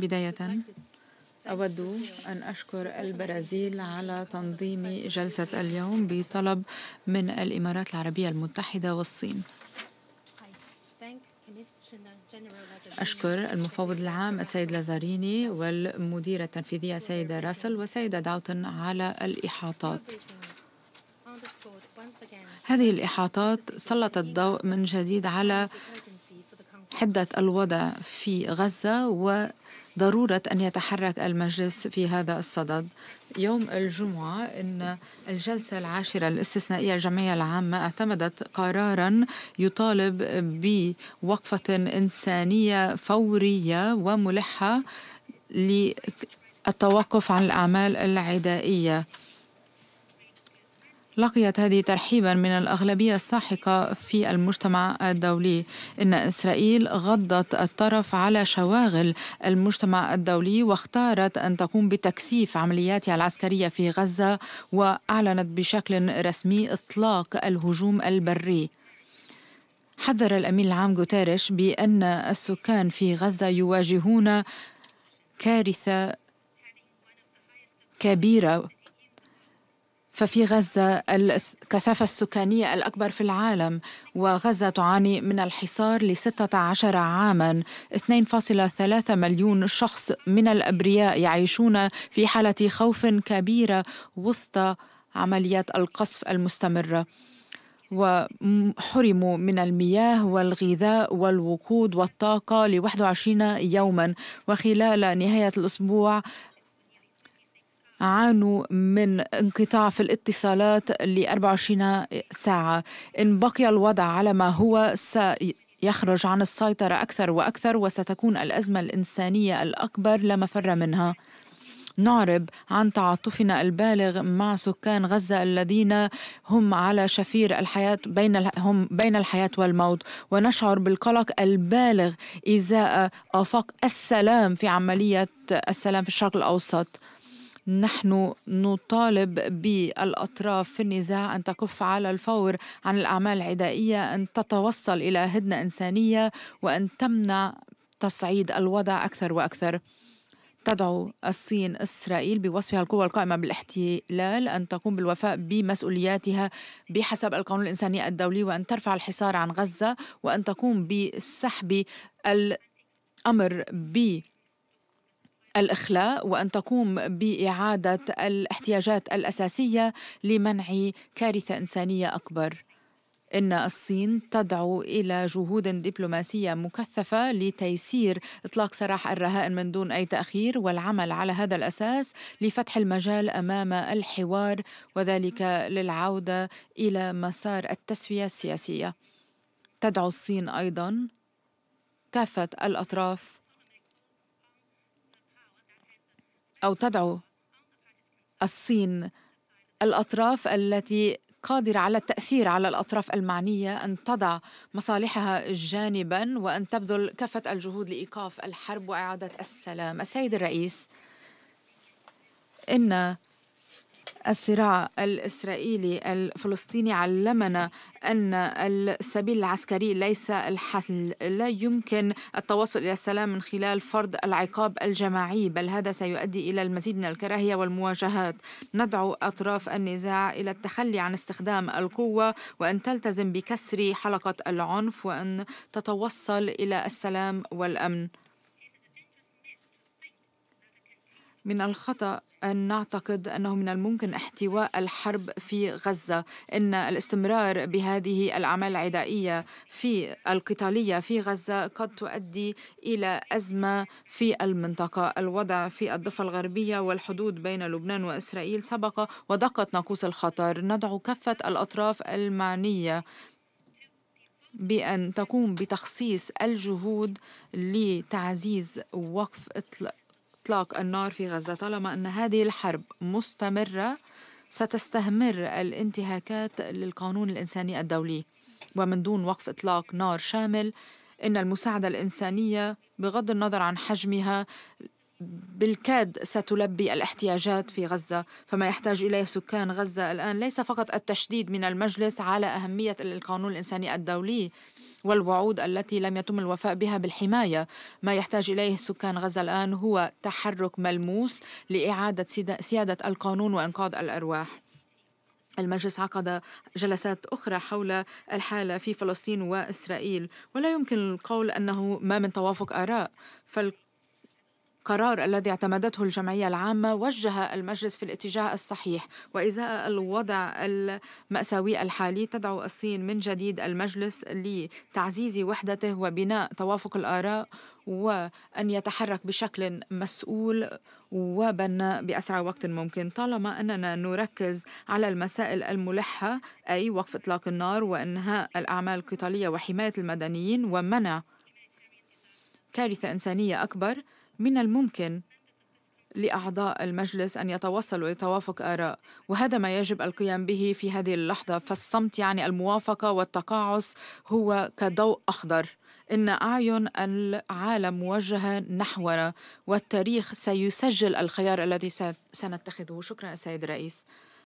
بداية أود أن أشكر البرازيل على تنظيم جلسة اليوم بطلب من الإمارات العربية المتحدة والصين أشكر المفوض العام السيد لازاريني والمديرة التنفيذية السيدة راسل والسيدة داوتن على الإحاطات هذه الإحاطات سلطت الضوء من جديد على حدة الوضع في غزة و ضرورة أن يتحرك المجلس في هذا الصدد يوم الجمعة إن الجلسة العاشرة الاستثنائية الجمعية العامة اعتمدت قرارا يطالب بوقفة إنسانية فورية وملحة للتوقف عن الأعمال العدائية لقيت هذه ترحيبا من الأغلبية الساحقة في المجتمع الدولي إن إسرائيل غضت الطرف على شواغل المجتمع الدولي واختارت أن تقوم بتكثيف عملياتها العسكرية في غزة وأعلنت بشكل رسمي إطلاق الهجوم البري حذر الأمين العام غوتيريش بأن السكان في غزة يواجهون كارثة كبيرة ففي غزة الكثافة السكانية الأكبر في العالم وغزة تعاني من الحصار لستة عشر عاما 2.3 مليون شخص من الأبرياء يعيشون في حالة خوف كبيرة وسط عمليات القصف المستمرة وحرموا من المياه والغذاء والوقود والطاقة ل 21 يوما وخلال نهاية الأسبوع عانوا من انقطاع في الاتصالات ل 24 ساعة إن بقي الوضع على ما هو س يخرج عن السيطرة أكثر وأكثر وستكون الأزمة الإنسانية الأكبر لا مفر منها نعرب عن تعاطفنا البالغ مع سكان غزة الذين هم على شفير الحياة بين هم بين الحياة والموت ونشعر بالقلق البالغ إزاء آفاق السلام في عملية السلام في الشرق الأوسط نحن نطالب بالأطراف في النزاع أن تكف على الفور عن الأعمال العدائية أن تتوصل إلى هدنة إنسانية وأن تمنع تصعيد الوضع أكثر وأكثر تدعو الصين إسرائيل بوصفها القوة القائمة بالاحتلال أن تقوم بالوفاء بمسؤولياتها بحسب القانون الإنساني الدولي وأن ترفع الحصار عن غزة وأن تقوم بسحب الأمر ب الإخلاء وأن تقوم بإعادة الاحتياجات الأساسية لمنع كارثة إنسانية أكبر إن الصين تدعو إلى جهود دبلوماسية مكثفة لتيسير إطلاق سراح الرهائن من دون أي تأخير والعمل على هذا الأساس لفتح المجال أمام الحوار وذلك للعودة إلى مسار التسوية السياسية. تدعو الصين أيضاً كافة الأطراف أو تدعو الصين الأطراف التي قادرة على التأثير على الأطراف المعنية أن تضع مصالحها جانبا وأن تبذل كافة الجهود لإيقاف الحرب وإعادة السلام السيد الرئيس إن الصراع الإسرائيلي الفلسطيني علمنا أن السبيل العسكري ليس الحل لا يمكن التوصل إلى السلام من خلال فرض العقاب الجماعي بل هذا سيؤدي إلى المزيد من الكراهية والمواجهات ندعو أطراف النزاع إلى التخلي عن استخدام القوة وأن تلتزم بكسر حلقة العنف وأن تتوصل إلى السلام والأمن من الخطأ أن نعتقد أنه من الممكن احتواء الحرب في غزة إن الاستمرار بهذه الأعمال العدائية في القتالية في غزة قد تؤدي إلى أزمة في المنطقة الوضع في الضفة الغربية والحدود بين لبنان وإسرائيل سبق ودقت ناقوس الخطر ندعو كافة الأطراف المعنية بأن تقوم بتخصيص الجهود لتعزيز وقف إطلاق إطلاق النار في غزة طالما أن هذه الحرب مستمرة ستستمر الانتهاكات للقانون الإنساني الدولي ومن دون وقف إطلاق نار شامل إن المساعدة الإنسانية بغض النظر عن حجمها بالكاد ستلبي الاحتياجات في غزة فما يحتاج إليه سكان غزة الآن ليس فقط التشديد من المجلس على أهمية القانون الإنساني الدولي والوعود التي لم يتم الوفاء بها بالحماية ما يحتاج إليه سكان غزة الآن هو تحرك ملموس لإعادة سيادة القانون وإنقاذ الأرواح المجلس عقد جلسات أخرى حول الحالة في فلسطين وإسرائيل ولا يمكن القول أنه ما من توافق آراء فال قرار الذي اعتمدته الجمعية العامة وجه المجلس في الاتجاه الصحيح وإزاء الوضع المأساوي الحالي تدعو الصين من جديد المجلس لتعزيز وحدته وبناء توافق الآراء وأن يتحرك بشكل مسؤول وبناء بأسرع وقت ممكن طالما أننا نركز على المسائل الملحة أي وقف إطلاق النار وإنهاء الأعمال القتالية وحماية المدنيين ومنع كارثة إنسانية أكبر من الممكن لأعضاء المجلس أن يتوصلوا لتوافق آراء وهذا ما يجب القيام به في هذه اللحظة فالصمت يعني الموافقة والتقاعس هو كضوء أخضر إن أعين العالم موجهة نحونا والتاريخ سيسجل الخيار الذي سنتخذه شكرا السيد الرئيس